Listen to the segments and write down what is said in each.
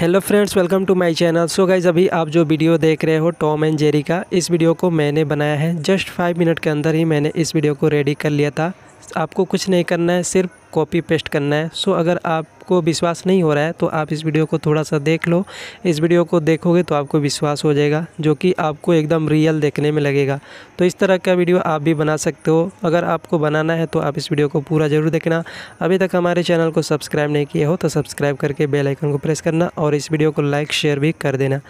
hello friends welcome to my channel so guys अभी आप जो वीडियो देख रहे हो टॉम एंड जेरी का इस वीडियो को मैंने बनाया है जस्ट फाइव मिनट के अंदर ही मैंने इस वीडियो को रेडी कर लिया था आपको कुछ नहीं करना है सिर्फ कॉपी पेस्ट करना है सो अगर आपको विश्वास नहीं हो रहा है तो आप इस वीडियो को थोड़ा सा देख लो इस वीडियो को देखोगे तो आपको विश्वास हो जाएगा जो कि आपको एकदम रियल देखने में लगेगा तो इस तरह का वीडियो आप भी बना सकते हो अगर आपको बनाना है तो आप इस वीडियो को पूरा ज़रूर देखना अभी तक हमारे चैनल को सब्सक्राइब नहीं किया हो तो सब्सक्राइब करके बेलाइकन को प्रेस करना और इस वीडियो को लाइक शेयर भी कर देना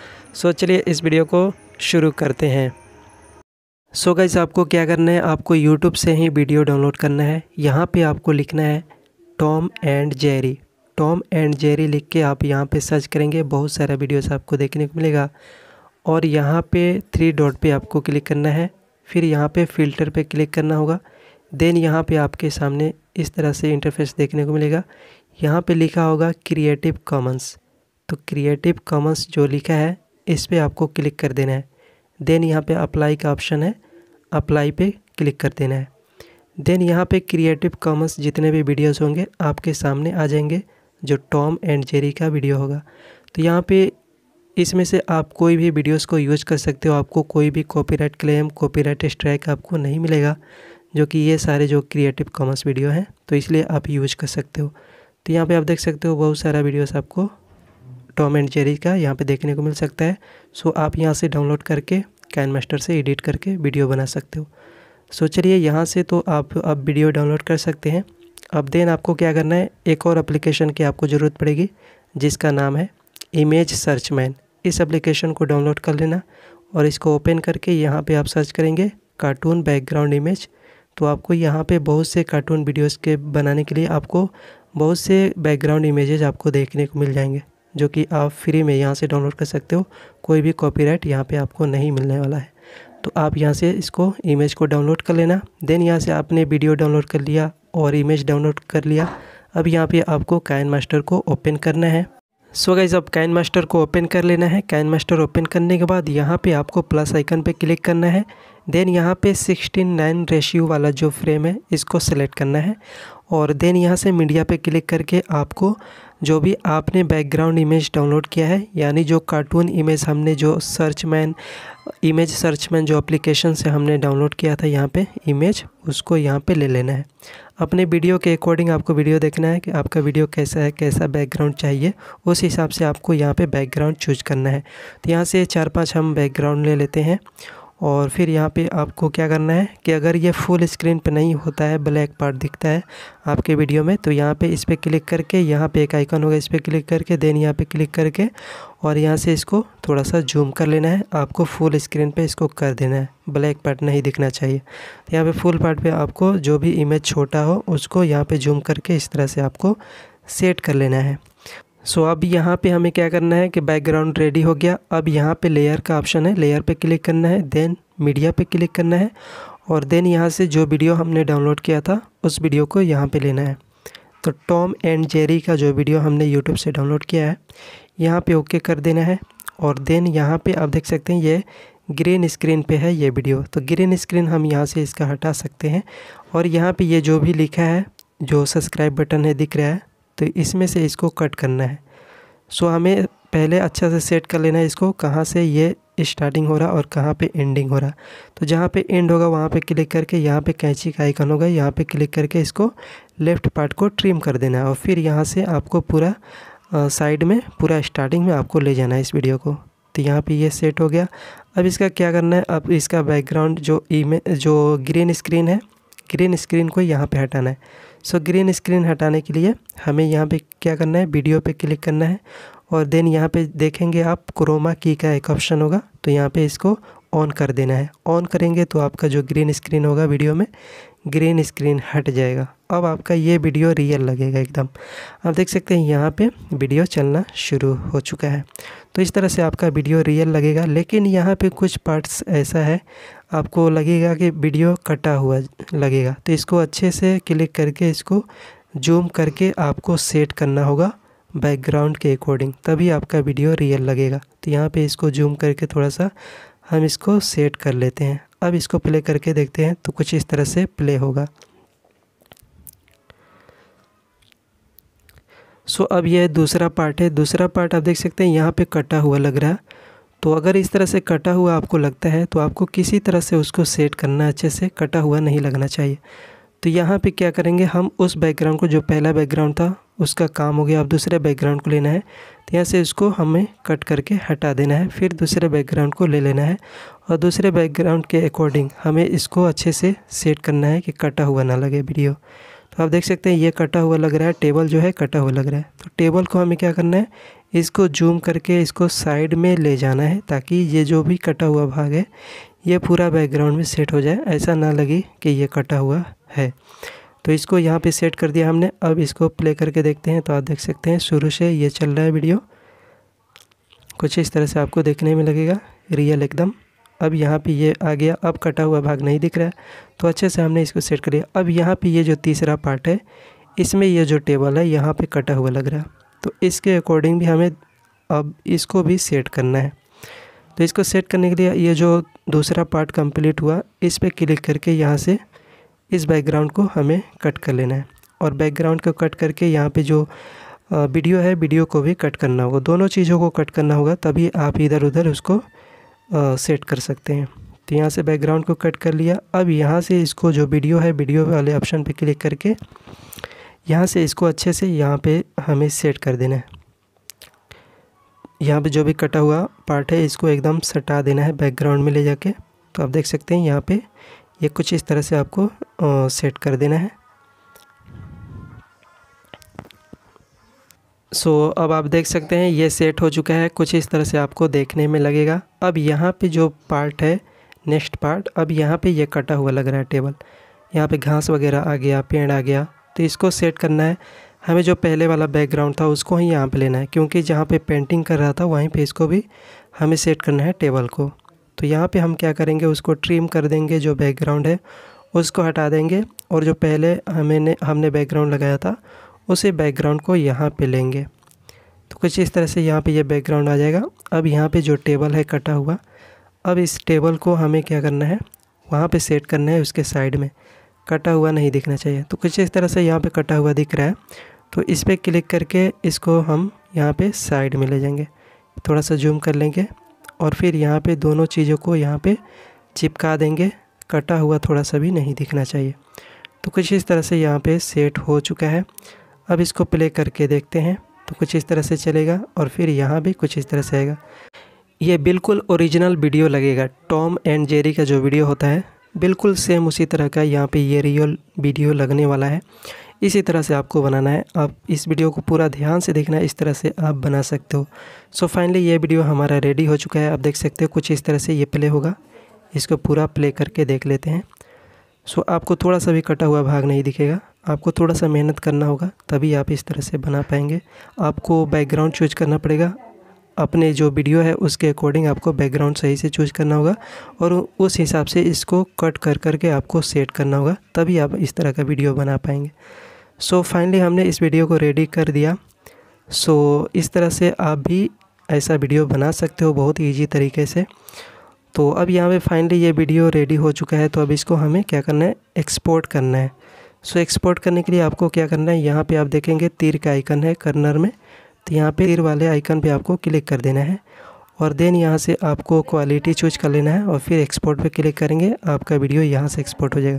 सो चलिए इस वीडियो को शुरू करते हैं सो so गाइज़ आपको क्या करना है आपको यूट्यूब से ही वीडियो डाउनलोड करना है यहाँ पे आपको लिखना है Tom and Jerry Tom and Jerry लिख के आप यहाँ पे सर्च करेंगे बहुत सारा वीडियोस आपको देखने को मिलेगा और यहाँ पे थ्री डॉट पे आपको क्लिक करना है फिर यहाँ पे फ़िल्टर पे क्लिक करना होगा देन यहाँ पे आपके सामने इस तरह से इंटरफेस देखने को मिलेगा यहाँ पे लिखा होगा क्रिएटिव कॉमन्स तो क्रिएटिव कॉमन्स जो लिखा है इस पर आपको क्लिक कर देना है देन यहाँ पे अप्लाई का ऑप्शन है अप्लाई पे क्लिक कर देना है देन यहाँ पे क्रिएटिव कॉमर्स जितने भी वीडियोस होंगे आपके सामने आ जाएंगे जो टॉम एंड जेरी का वीडियो होगा तो यहाँ पे इसमें से आप कोई भी वीडियोस को यूज कर सकते हो आपको कोई भी कॉपीराइट क्लेम कॉपीराइट स्ट्राइक आपको नहीं मिलेगा जो कि ये सारे जो क्रिएटिव कॉमर्स वीडियो हैं तो इसलिए आप यूज कर सकते हो तो यहाँ पर आप देख सकते हो बहुत सारा वीडियोज़ आपको टॉम एंड जेरी का यहाँ पे देखने को मिल सकता है सो आप यहाँ से डाउनलोड करके कैन मास्टर से एडिट करके वीडियो बना सकते हो सो चलिए यहाँ से तो आप अब वीडियो डाउनलोड कर सकते हैं अब देन आपको क्या करना है एक और एप्लीकेशन की आपको ज़रूरत पड़ेगी जिसका नाम है इमेज सर्च मैन इस एप्लीकेशन को डाउनलोड कर लेना और इसको ओपन करके यहाँ पे आप सर्च करेंगे कार्टून बैकग्राउंड इमेज तो आपको यहाँ पे बहुत से कार्टून वीडियोस के बनाने के लिए आपको बहुत से बैकग्राउंड इमेजेज आपको देखने को मिल जाएंगे जो कि आप फ्री में यहाँ से डाउनलोड कर सकते हो कोई भी कॉपीराइट यहाँ पर आपको नहीं मिलने वाला है तो आप यहाँ से इसको इमेज को डाउनलोड कर लेना देन यहाँ से आपने वीडियो डाउनलोड कर लिया और इमेज डाउनलोड कर लिया अब यहाँ पे आपको कायन मास्टर को ओपन करना है सो गाइज अब कैन मास्टर को ओपन कर लेना है कैन मास्टर ओपन करने के बाद यहाँ पे आपको प्लस आइकन पे क्लिक करना है देन यहाँ पे सिक्सटीन नाइन रेशियो वाला जो फ्रेम है इसको सेलेक्ट करना है और देन यहाँ से मीडिया पे क्लिक करके आपको जो भी आपने बैकग्राउंड इमेज डाउनलोड किया है यानी जो कार्टून इमेज हमने जो search man image search man जो अप्लीकेशन से हमने डाउनलोड किया था यहाँ पे इमेज उसको यहाँ पे ले लेना है अपने वीडियो के अकॉर्डिंग आपको वीडियो देखना है कि आपका वीडियो कैसा है कैसा बैकग्राउंड चाहिए उस हिसाब से आपको यहाँ पे बैकग्राउंड चूज करना है तो यहाँ से चार पांच हम बैकग्राउंड ले लेते हैं और फिर यहाँ पे आपको क्या करना है कि अगर ये फुल स्क्रीन पे नहीं होता है ब्लैक पार्ट दिखता है आपके वीडियो में तो यहाँ पे इस पर क्लिक करके यहाँ पे एक आइकन होगा इस पर क्लिक करके देन यहाँ पे क्लिक करके और यहाँ से इसको थोड़ा सा जूम कर लेना है आपको फुल स्क्रीन पे इसको कर देना है ब्लैक पार्ट नहीं दिखना चाहिए तो यहाँ पर फुल पार्ट पर आपको जो भी इमेज छोटा हो उसको यहाँ पर जूम करके इस तरह से आपको सेट कर लेना है सो अब यहाँ पे हमें क्या करना है कि बैकग्राउंड रेडी हो गया अब यहाँ पे लेयर का ऑप्शन है लेयर पे क्लिक करना है देन मीडिया पे क्लिक करना है और देन यहाँ से जो वीडियो हमने डाउनलोड किया था उस वीडियो को यहाँ पे लेना है तो टॉम एंड जेरी का जो वीडियो हमने यूट्यूब से डाउनलोड किया है यहाँ पर ओके कर देना है और देन यहाँ पर आप देख सकते हैं ये ग्रीन स्क्रीन पे है ये वीडियो तो ग्रीन स्क्रीन हम यहाँ से इसका हटा सकते हैं और यहाँ पे ये जो भी लिखा है जो सब्सक्राइब बटन है दिख रहा है तो इसमें से इसको कट करना है सो हमें पहले अच्छा से सेट कर लेना है इसको कहाँ से ये स्टार्टिंग हो रहा और कहाँ पे एंडिंग हो रहा तो जहाँ पे एंड होगा वहाँ पे क्लिक करके यहाँ पे कैंची का आइकन होगा यहाँ पे क्लिक करके इसको लेफ़्ट पार्ट को ट्रिम कर देना है और फिर यहाँ से आपको पूरा साइड में पूरा स्टार्टिंग में आपको ले जाना है इस वीडियो को तो यहाँ पे ये सेट हो गया अब इसका क्या करना है अब इसका बैकग्राउंड जो ई जो ग्रीन स्क्रीन है ग्रीन स्क्रीन को यहाँ पर हटाना है सो ग्रीन स्क्रीन हटाने के लिए हमें यहाँ पे क्या करना है वीडियो पे क्लिक करना है और देन यहाँ पे देखेंगे आप क्रोमा की का एक ऑप्शन होगा तो यहाँ पे इसको ऑन कर देना है ऑन करेंगे तो आपका जो ग्रीन स्क्रीन होगा वीडियो में ग्रीन स्क्रीन हट जाएगा अब आपका ये वीडियो रियल लगेगा एकदम आप देख सकते हैं यहाँ पर वीडियो चलना शुरू हो चुका है तो इस तरह से आपका वीडियो रियल लगेगा लेकिन यहाँ पे कुछ पार्ट्स ऐसा है आपको लगेगा कि वीडियो कटा हुआ लगेगा तो इसको अच्छे से क्लिक करके इसको जूम करके आपको सेट करना होगा बैकग्राउंड के अकॉर्डिंग तभी आपका वीडियो रियल लगेगा तो यहाँ पे इसको जूम करके थोड़ा सा हम इसको सेट कर लेते हैं अब इसको प्ले करके देखते हैं तो कुछ इस तरह से प्ले होगा सो अब यह दूसरा पार्ट है दूसरा पार्ट आप देख सकते हैं यहाँ पे कटा हुआ लग रहा है तो अगर इस तरह से कटा हुआ आपको लगता है तो आपको किसी तरह से उसको सेट करना अच्छे से कटा हुआ नहीं लगना चाहिए तो यहाँ पे क्या करेंगे हम उस बैकग्राउंड को जो पहला बैकग्राउंड था उसका काम हो गया अब दूसरे बैकग्राउंड को लेना है तो यहाँ से इसको हमें कट करके हटा देना है फिर दूसरे बैकग्राउंड को ले लेना है और दूसरे बैकग्राउंड के अकॉर्डिंग हमें इसको अच्छे से सेट करना है कि कटा हुआ ना लगे वीडियो तो आप देख सकते हैं ये कटा हुआ लग रहा है टेबल जो है कटा हुआ लग रहा है तो टेबल को हमें क्या करना है इसको जूम करके इसको साइड में ले जाना है ताकि ये जो भी कटा हुआ भाग है ये पूरा बैकग्राउंड में सेट हो जाए ऐसा ना लगे कि ये कटा हुआ है तो इसको यहाँ पे सेट कर दिया हमने अब इसको प्ले करके देखते हैं तो आप देख सकते हैं शुरू से ये चल रहा है वीडियो कुछ इस तरह से आपको देखने में लगेगा रियल एकदम अब यहाँ पे ये आ गया अब कटा हुआ भाग नहीं दिख रहा है तो अच्छे से हमने इसको सेट कर लिया अब यहाँ पे ये जो तीसरा पार्ट है इसमें ये जो टेबल है यहाँ पे कटा हुआ लग रहा है तो इसके अकॉर्डिंग भी हमें अब इसको भी सेट करना है तो इसको सेट करने के लिए ये जो दूसरा पार्ट कम्प्लीट हुआ इस पर क्लिक करके यहाँ से इस बैकग्राउंड को हमें कट कर लेना है और बैकग्राउंड को कट करके यहाँ पर जो वीडियो है वीडियो को भी कट करना होगा दोनों चीज़ों को कट करना होगा तभी आप इधर उधर उसको सेट कर सकते हैं तो यहाँ से बैकग्राउंड को कट कर लिया अब यहाँ से इसको जो वीडियो है वीडियो वाले ऑप्शन पे क्लिक करके यहाँ से इसको अच्छे से यहाँ पे हमें सेट कर देना है यहाँ पे जो भी कटा हुआ पार्ट है इसको एकदम सटा देना है बैकग्राउंड में ले जाके तो आप देख सकते हैं यहाँ पे ये यह कुछ इस तरह से आपको सेट कर देना है सो so, अब आप देख सकते हैं ये सेट हो चुका है कुछ इस तरह से आपको देखने में लगेगा अब यहाँ पे जो पार्ट है नेक्स्ट पार्ट अब यहाँ पे ये कटा हुआ लग रहा है टेबल यहाँ पे घास वगैरह आ गया पेड़ आ गया तो इसको सेट करना है हमें जो पहले वाला बैकग्राउंड था उसको ही यहाँ पे लेना है क्योंकि जहाँ पे पेंटिंग कर रहा था वहीं पर इसको भी हमें सेट करना है टेबल को तो यहाँ पर हम क्या करेंगे उसको ट्रिम कर देंगे जो बैकग्राउंड है उसको हटा देंगे और जो पहले हमें हमने बैकग्राउंड लगाया था उसी बैकग्राउंड को यहाँ पे लेंगे तो कुछ इस तरह से यहाँ पे ये यह बैकग्राउंड आ जाएगा अब यहाँ पे जो टेबल है कटा हुआ अब इस टेबल को हमें क्या करना है वहाँ पे सेट करना है उसके साइड में कटा हुआ नहीं दिखना चाहिए तो कुछ इस तरह से यहाँ पे कटा हुआ दिख रहा है तो इस पर क्लिक करके इसको हम यहाँ पर साइड में ले जाएंगे थोड़ा सा जूम कर लेंगे और फिर यहाँ पे दोनों चीज़ों को यहाँ पे चिपका देंगे कटा हुआ थोड़ा सा भी नहीं दिखना चाहिए तो कुछ इस तरह से यहाँ पे सेट हो चुका है अब इसको प्ले करके देखते हैं तो कुछ इस तरह से चलेगा और फिर यहाँ भी कुछ इस तरह से आएगा ये बिल्कुल ओरिजिनल वीडियो लगेगा टॉम एंड जेरी का जो वीडियो होता है बिल्कुल सेम उसी तरह का यहाँ पे ये रियल वीडियो लगने वाला है इसी तरह से आपको बनाना है आप इस वीडियो को पूरा ध्यान से देखना है इस तरह से आप बना सकते हो सो फाइनली ये वीडियो हमारा रेडी हो चुका है आप देख सकते हो कुछ इस तरह से ये प्ले होगा इसको पूरा प्ले करके देख लेते हैं सो आपको थोड़ा सा भी कटा हुआ भाग नहीं दिखेगा आपको थोड़ा सा मेहनत करना होगा तभी आप इस तरह से बना पाएंगे आपको बैकग्राउंड चूज करना पड़ेगा अपने जो वीडियो है उसके अकॉर्डिंग आपको बैकग्राउंड सही से चूज करना होगा और उस हिसाब से इसको कट कर करके आपको सेट करना होगा तभी आप इस तरह का वीडियो बना पाएंगे सो so, फाइनली हमने इस वीडियो को रेडी कर दिया सो so, इस तरह से आप भी ऐसा वीडियो बना सकते हो बहुत ईजी तरीके से तो अब यहाँ पे फाइनली ये वीडियो रेडी हो चुका है तो अब इसको हमें क्या करना है एक्सपोर्ट करना है सो एक्सपोर्ट करने के लिए आपको क्या करना है यहाँ पे आप देखेंगे तीर का आइकन है कर्नर में तो यहाँ पे तीर वाले आइकन पे आपको क्लिक कर देना है और देन यहाँ से आपको क्वालिटी चूज कर लेना है और फिर एक्सपोर्ट पे क्लिक करेंगे आपका वीडियो यहाँ से एक्सपोर्ट हो जाएगा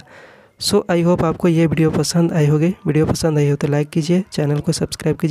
सो आई होप आपको ये वीडियो पसंद आई होगी वीडियो पसंद आई हो तो लाइक कीजिए चैनल को सब्सक्राइब कीजिए